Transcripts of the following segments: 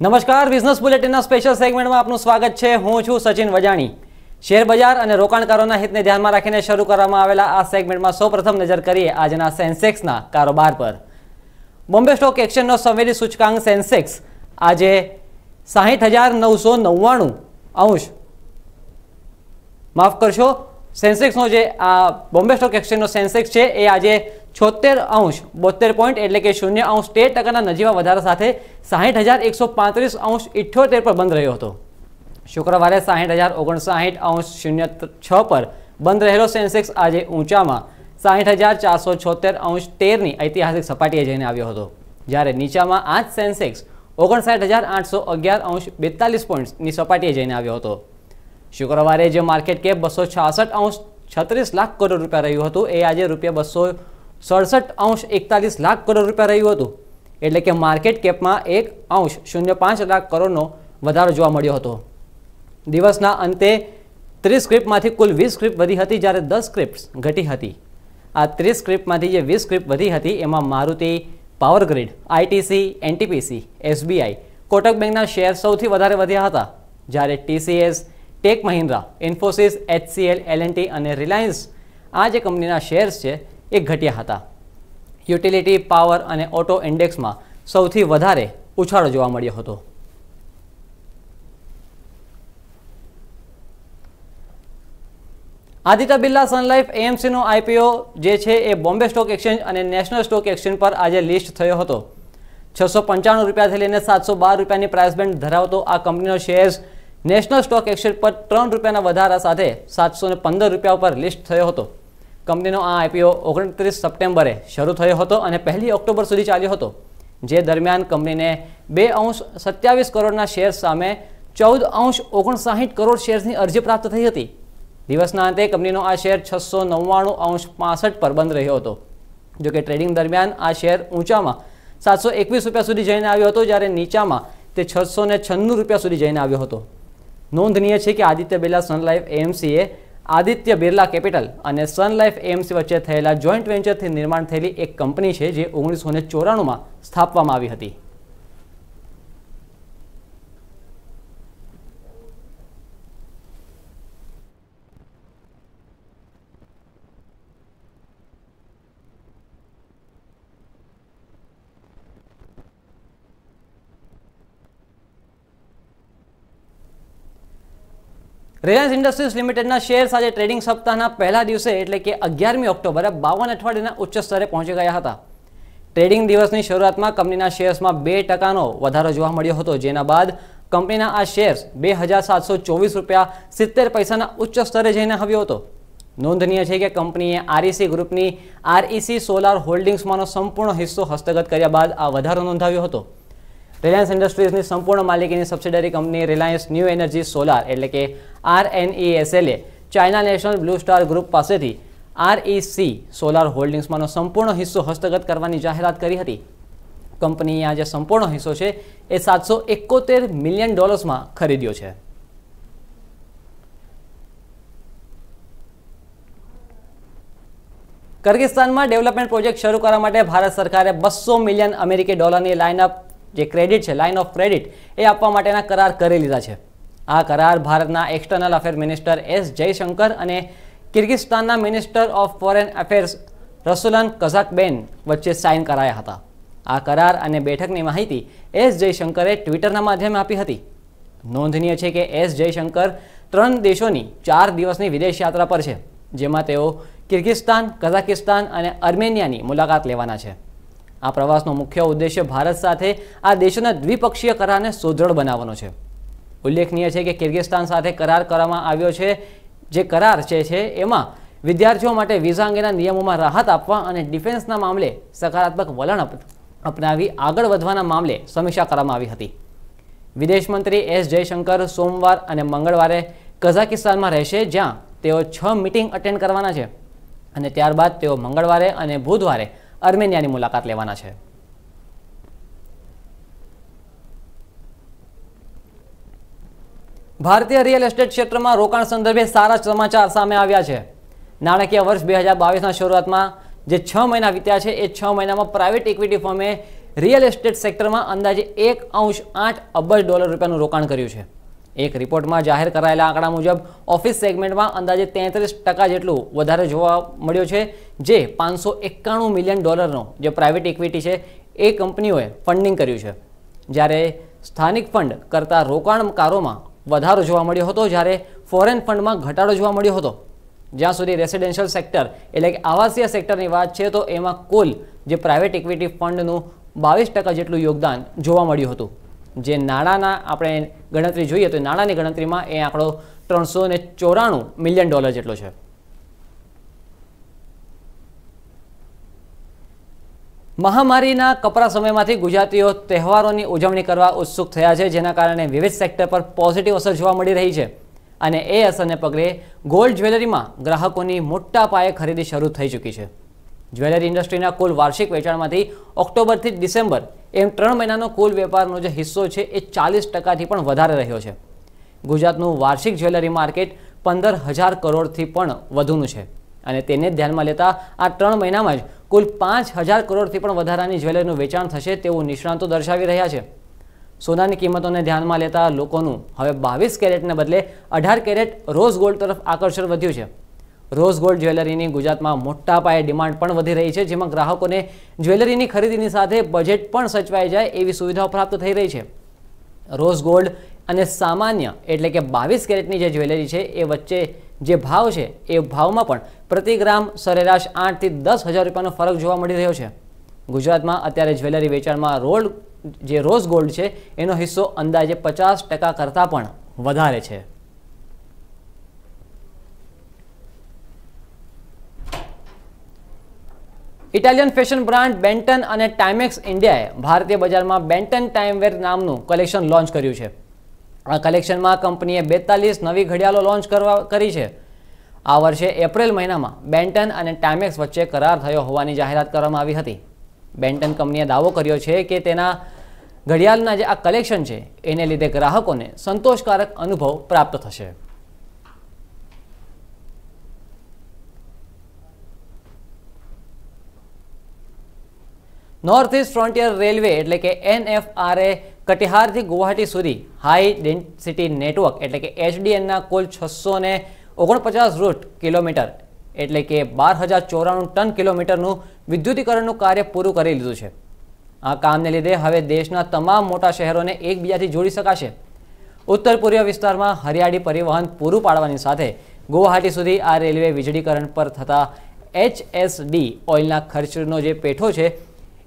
નમસ્કાર business બુલેટિનના special સેગમેન્ટમાં આપનું સ્વાગત છે હું છું સચિન વજાણી શેરબજાર અને રોકાણકારોના હિતને ધ્યાનમાં રાખીને શરૂ કરવામાં આવેલા આ સેગમેન્ટમાં સૌપ્રથમ નજર કરીએ આજના સેન્સેક્સના કારોબાર પર બોમ્બે સ્ટોક એક્સચેન્જનો સંવેદી સૂચકાંક સેન્સેક્સ આજે સાહીઠ હજાર નવસો નવ્વાણું અંશ માફ કરશો સેન્સેક્સનો જે આ બોમ્બે સ્ટોક એક્સચેન્જનો સેન્સેક્સ છે એ આજે છોતેર અંશ બોતેર પોઈન્ટ એટલે કે શૂન્ય અંશ તેર ટકાના નજીવા વધારા સાથે સાહીઠ હજાર એકસો પાંત્રીસ અંશ ઇઠ્યોતેર પર બંધ રહ્યો હતો શુક્રવારે સાહીઠ હજાર ઓગણસાહીઠ અંશ શૂન્ય છ પર બંધ રહેલો સેન્સેક્સ આજે ઊંચામાં સાહીઠ હજાર ચારસો છોતેર અંશ તેરની ઐતિહાસિક સપાટીએ જઈને આવ્યો હતો જ્યારે નીચામાં આ જ સેન્સેક્સ ઓગણસાઠ હજાર આઠસો અગિયાર અંશ બેતાલીસ પોઈન્ટની સપાટીએ જઈને આવ્યો હતો શુક્રવારે જે માર્કેટ કેપ બસો છાસઠ અંશ છત્રીસ લાખ કરોડ રૂપિયા રહ્યું હતું એ આજે રૂપિયા બસો સડસઠ અંશ એકતાલીસ લાખ કરોડ રૂપિયા રહ્યું હતું એટલે કે માર્કેટ કેપમાં એક અંશ શૂન્ય પાંચ લાખ કરોડનો વધારો જોવા મળ્યો હતો દિવસના અંતે ત્રીસ સ્ક્રિપ્ટમાંથી કુલ વીસ સ્ક્રિપ્ટ વધી હતી જ્યારે દસ સ્ક્રિપ્ટ ઘટી હતી આ ત્રીસ સ્ક્રિપ્ટમાંથી જે વીસ સ્ક્રિપ્ટ વધી હતી એમાં Maruti power ITC NTPC SBI Kotak બેંકના શેર સૌથી વધારે વધ્યા હતા જ્યારે TCS tech Mahindra Infosys HCL LNT અને રિલાયન્સ આ જે કંપનીના શેર્સ છે એ ઘટ્યા હતા યુટિલિટી પાવર અને ઓટો ઇન્ડેક્સમાં સૌથી વધારે ઉછાળો જોવા મળ્યો હતો આદિત્ય બિરલા સનલાઇફ એએમસીનો આઈપીઓ જે છે એ બોમ્બે સ્ટોક એક્સચેન્જ અને નેશનલ સ્ટોક એક્સચેન્જ પર આજે લિસ્ટ થયો હતો છસો પંચાણું રૂપિયાથી લઈને સાતસો બાર રૂપિયાની પ્રાઇસ બેન્ડ ધરાવતો આ કંપનીનો શેર્સ નેશનલ સ્ટોક એક્સચેન્જ પર ત્રણ રૂપિયાના વધારા સાથે સાતસો પંદર રૂપિયા ઉપર લિસ્ટ થયો હતો કંપનીનો આ આઈપીઓ ઓગણત્રીસ સપ્ટેમ્બરે શરૂ થયો હતો અને પહેલી ઓક્ટોબર સુધી ચાલ્યો હતો જે દરમિયાન કંપનીને બે અંશ સત્યાવીસ કરોડના શેર સામે ચૌદ અંશ ઓગણસાઠ કરોડ શેર્સની અરજી પ્રાપ્ત થઈ હતી દિવસના અંતે કંપનીનો આ શેર છસો નવ્વાણું અંશ પાસઠ પર બંધ રહ્યો હતો જોકે ટ્રેડિંગ દરમિયાન આ શેર ઊંચામાં સાતસો એકવીસ રૂપિયા સુધી જઈને આવ્યો હતો જ્યારે નીચામાં તે છસો છન્નું રૂપિયા સુધી જઈને આવ્યો હતો નોંધનીય છે કે આદિત્ય બિરલા સનલાઇફ એએમસીએ આદિત્ય બિરલા કેપિટલ અને સન લાઈફ એએમસી વચ્ચે થયેલા જોઈન્ટ વેન્ચરથી નિર્માણ થયેલી એક કંપની છે જે ઓગણીસો ને ચોરાણુંમાં સ્થાપવામાં આવી હતી રિલાયન્સ ઇન્ડસ્ટ્રીઝ લિમિટેડના શેર્સ આજે ટ્રેડિંગ સપ્તાહના પહેલા દિવસે એટલે કે અગિયારમી ઓક્ટોબરે બાવન અઠવાડિયાના ઉચ્ચ સ્તરે પહોંચી ગયા હતા ટ્રેડિંગ દિવસની શરૂઆતમાં કંપનીના શેર્સમાં બે ટકાનો વધારો જોવા મળ્યો હતો જેના બાદ કંપનીના આ શેર્સ બે હજાર સાતસો ચોવીસ રૂપિયા સિત્તેર પૈસાના ઉચ્ચ સ્તરે જઈને આવ્યો હતો નોંધનીય છે કે કંપનીએ આરઈસી e ગ્રુપની આરઈસી સોલાર હોલ્ડિંગ્સમાંનો સંપૂર્ણ હિસ્સો હસ્તગત કર્યા બાદ આ વધારો નોંધાવ્યો હતો રિલાયન્સ ઇન્ડસ્ટ્રીઝની સંપૂર્ણ માલિકીની સબસિડરી કંપની રિલાયન્સ ન્યૂ એનર્જી સોલાર એટલે કે આર એન આરએનઈએસએલએ China National Blue Star group પાસેથી આરઈસી સોલાર હોલ્ડિંગ્સમાંનો સંપૂર્ણ હિસ્સો હસ્તગત કરવાની જાહેરાત કરી હતી કંપનીએ આ જે સંપૂર્ણ હિસ્સો છે એ સાતસો એકોતેર મિલિયન ડોલર્સમાં ખરીદ્યો છે કર્ગિસ્તાનમાં ડેવલપમેન્ટ પ્રોજેક્ટ શરૂ કરવા માટે ભારત સરકારે બસો મિલિયન અમેરિકી ડોલરની લાઇનઅપ જે ક્રેડિટ છે લાઇન ઓફ ક્રેડિટ એ આપવા માટેના કરાર કરી લીધા છે આ કરાર ભારતના external affair minister S Jaishankar અને કિર્ગિસ્તાનના minister of foreign affairs Ruslan Kazakbaev વચ્ચે સાઇન કરાયા હતા આ કરાર અને બેઠકની માહિતી એસ જયશંકરે ટ્વિટરના માધ્યમે આપી હતી નોંધનીય છે કે એસ જયશંકર ત્રણ દેશોની ચાર દિવસની વિદેશ યાત્રા પર છે જેમાં તેઓ કિર્ગિસ્તાન કઝાકિસ્તાન અને અર્મેનિયાની મુલાકાત લેવાના છે આ પ્રવાસનો મુખ્ય ઉદ્દેશ્ય ભારત સાથે આ દેશોના દ્વિપક્ષીય કરારને સુદૃઢ બનાવવાનો છે ઉલ્લેખનીય છે કે કિર્ગિસ્તાન સાથે કરાર કરવામાં આવ્યો છે જે કરાર છે એમાં વિદ્યાર્થીઓ માટે વિઝા અંગેના નિયમોમાં રાહત આપવા અને ડિફેન્સના મામલે સકારાત્મક વલણ અપનાવી આગળ વધવાના મામલે સમીક્ષા કરવામાં આવી હતી વિદેશ મંત્રી એસ જયશંકર સોમવાર અને મંગળવારે કઝાકિસ્તાનમાં રહેશે જ્યાં તેઓ છ મિટિંગ અટેન્ડ કરવાના છે અને ત્યારબાદ તેઓ મંગળવારે અને બુધવારે અર્મેનિયાની મુલાકાત લેવાના છે ભારતીય રિયલ એસ્ટેટ ક્ષેત્રમાં રોકાણ સંદર્ભે સારા સમાચાર સામે આવ્યા છે નાણાકીય વર્ષ બે હજાર બાવીસના શરૂઆતમાં જે છ મહિના વીત્યા છે એ છ મહિનામાં પ્રાઇવેટ ઇક્વિટી ફર્મે રિયલ એસ્ટેટ સેક્ટરમાં અંદાજે એક અંશ આઠ અબજ ડોલર રૂપિયાનું રોકાણ કર્યું છે એક રિપોર્ટમાં જાહેર કરાયેલા આંકડા મુજબ ઓફિસ સેગમેન્ટમાં અંદાજે તેત્રીસ ટકા જેટલું વધારે જોવા મળ્યો છે જે પાંચસો એકાણું મિલિયન ડોલરનો જે પ્રાઇવેટ ઇક્વિટી છે એ કંપનીઓએ ફંડિંગ કર્યું છે જ્યારે સ્થાનિક ફંડ કરતાં રોકાણકારોમાં વધારો જોવા મળ્યો હતો જ્યારે ફોરેન ફંડમાં ઘટાડો જોવા મળ્યો હતો જ્યાં સુધી રેસિડેન્શિયલ સેક્ટર એટલે કે આવાસીય સેક્ટરની વાત છે તો એમાં કુલ જે પ્રાઇવેટ ઇક્વિટી ફંડનું બાવીસ ટકા જેટલું યોગદાન જોવા મળ્યું હતું જે નાણાંના આપણે ગણતરી જોઈએ તો નાણાંની ગણતરીમાં એ આંકડો ત્રણસો ચોરાણું મિલિયન ડોલર જેટલો છે મહામારીના કપરા સમયમાંથી ગુજરાતીઓ તહેવારોની ઉજવણી કરવા ઉત્સુક થયા છે જેના કારણે વિવિધ સેક્ટર પર પોઝિટિવ અસર જોવા મળી રહી છે અને એ અસરને પગલે ગોલ્ડ જ્વેલરીમાં ગ્રાહકોની મોટા પાયે ખરીદી શરૂ થઈ ચૂકી છે જ્વેલરી ઇન્ડસ્ટ્રીના કુલ વાર્ષિક વેચાણમાંથી ઓક્ટોબરથી ડિસેમ્બર એમ ત્રણ મહિનાનો કુલ વેપારનો જે હિસ્સો છે એ ચાલીસ ટકાથી પણ વધારે રહ્યો છે ગુજરાતનું વાર્ષિક જ્વેલરી માર્કેટ પંદર હજાર કરોડથી પણ વધુનું છે અને તેને ધ્યાનમાં લેતા આ ત્રણ મહિનામાં જ કુલ પાંચ હજાર કરોડથી પણ વધારાની જ્વેલરીનું વેચાણ થશે તેવું નિષ્ણાંતો દર્શાવી રહ્યા છે સોનાની કિંમતોને ધ્યાનમાં લેતા લોકોનું હવે બાવીસ કેરેટને બદલે અઢાર કેરેટ રોઝ ગોલ્ડ તરફ આકર્ષણ વધ્યું છે રોઝ ગોલ્ડ જ્વેલરીની ગુજરાતમાં મોટા પાયે ડિમાન્ડ પણ વધી રહી છે જેમાં ગ્રાહકોને જ્વેલરીની ખરીદીની સાથે બજેટ પણ સચવાઈ જાય એવી સુવિધાઓ પ્રાપ્ત થઈ રહી છે રોઝ ગોલ્ડ અને સામાન્ય એટલે કે બાવીસ કેરેટની જે જ્વેલરી છે એ વચ્ચે જે ભાવ છે એ ભાવમાં પણ પ્રતિ ગ્રામ સરેરાશ આઠથી દસ હજાર રૂપિયાનો ફરક જોવા મળી રહ્યો છે ગુજરાતમાં અત્યારે જ્વેલરી વેચાણમાં રોલ્ડ જે રોઝ ગોલ્ડ છે એનો હિસ્સો અંદાજે પચાસ ટકા કરતાં પણ વધારે છે ઇટાલિયન ફેશન બ્રાન્ડ બેન્ટન અને ટાઇમેક્સ ઇન્ડિયાએ ભારતીય બજારમાં બેન્ટન ટાઇમવેર નામનું કલેક્શન લોન્ચ કર્યું છે આ કલેક્શનમાં કંપનીએ બેતાલીસ નવી ઘડિયાળો લોન્ચ કરવા કરી છે આ વર્ષે એપ્રિલ મહિનામાં બેન્ટન અને ટાઇમેક્સ વચ્ચે કરાર થયો હોવાની જાહેરાત કરવામાં આવી હતી બેન્ટન કંપનીએ દાવો કર્યો છે કે તેના ઘડિયાળના જે આ કલેક્શન છે એને લીધે ગ્રાહકોને સંતોષકારક અનુભવ પ્રાપ્ત થશે નોર્થ ઇસ્ટ ફ્રોન્ટિયર રેલવે એટલે કે એનએફઆરએ કટિહારથી ગુવાહાટી સુધી હાઈ ડેન્સિટી નેટવર્ક એટલે કે એચડીએનના કુલ છસો ને ઓગણપચાસ રૂટ કિલોમીટર એટલે કે બાર હજાર ચોરાણું ટન કિલોમીટરનું વિદ્યુતીકરણનું કાર્ય પૂરું કરી લીધું છે આ કામને લીધે હવે દેશના તમામ મોટા શહેરોને એકબીજાથી જોડી શકાશે ઉત્તર પૂર્વ વિસ્તારમાં હરિયાળી પરિવહન પૂરું પાડવાની સાથે ગુવાહાટી સુધી આ રેલવે વીજળીકરણ પર થતા એચએસડી ઓઇલના ખર્ચનો જે પેઠો છે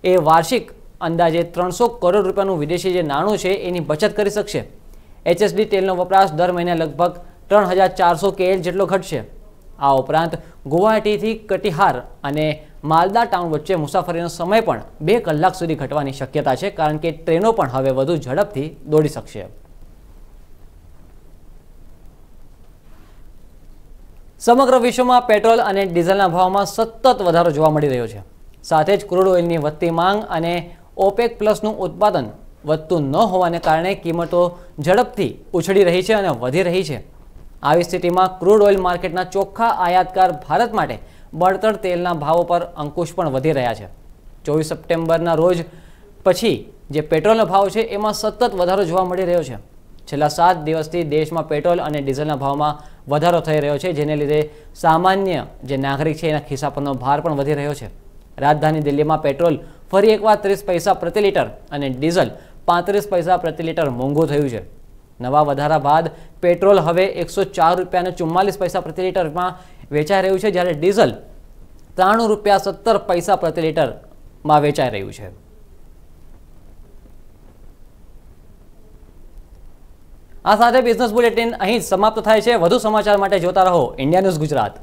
એ વાર્ષિક અંદાજે ત્રણસો કરોડ રૂપિયાનું વિદેશી જે નાણું છે એની બચત કરી શકશે એચએસડી તેલનો વપરાશ દર મહિને લગભગ ત્રણ હજાર ચારસો કેએલ જેટલો ઘટશે આ ઉપરાંત ગુવાહાટીથી કટિહાર અને માલદા ટાઉન વચ્ચે મુસાફરીનો સમય પણ બે કલાક સુધી ઘટવાની શક્યતા છે કારણ કે ટ્રેનો પણ હવે વધુ ઝડપથી દોડી શકશે સમગ્ર વિશ્વમાં પેટ્રોલ અને ડીઝલના ભાવમાં સતત વધારો જોવા મળી રહ્યો છે સાથે જ ક્રૂડ ઓઇલની વધતી માંગ અને ઓપેક પ્લસનું ઉત્પાદન વધતું ન હોવાને કારણે કિંમતો ઝડપથી ઉછળી રહી છે અને વધી રહી છે આવી સ્થિતિમાં ક્રૂડ ઓઇલ માર્કેટના ચોખ્ખા આયાતકાર ભારત માટે બળતણ તેલના ભાવો પર અંકુશ પણ વધી રહ્યા છે ચોવીસ સપ્ટેમ્બરના રોજ પછી જે પેટ્રોલનો ભાવ છે એમાં સતત વધારો જોવા મળી રહ્યો છે છેલ્લા સાત દિવસથી દેશમાં પેટ્રોલ અને ડીઝલના ભાવમાં વધારો થઈ રહ્યો છે જેને લીધે સામાન્ય જે નાગરિક છે એના ખિસ્સા પરનો ભાર પણ વધી રહ્યો છે રાજધાની દિલ્હીમાં પેટ્રોલ ફરી એકવાર ત્રીસ પૈસા પ્રતિ લિટર અને ડીઝલ પાંત્રીસ પૈસા પ્રતિ લિટર મોંઘું થયું છે નવા વધારા બાદ પેટ્રોલ હવે એકસો ચાર રૂપિયા ચુમ્માલીસ પૈસા પ્રતિ લિટરમાં વેચાઈ રહ્યું છે જ્યારે ડીઝલ ત્રાણું રૂપિયા સત્તર પૈસા પ્રતિ લિટરમાં વેચાઈ રહ્યું છે આ સાથે બિઝનેસ બુલેટિન અહીં સમાપ્ત થાય છે વધુ સમાચાર માટે જોતા રહો ઇન્ડિયા ન્યૂઝ ગુજરાત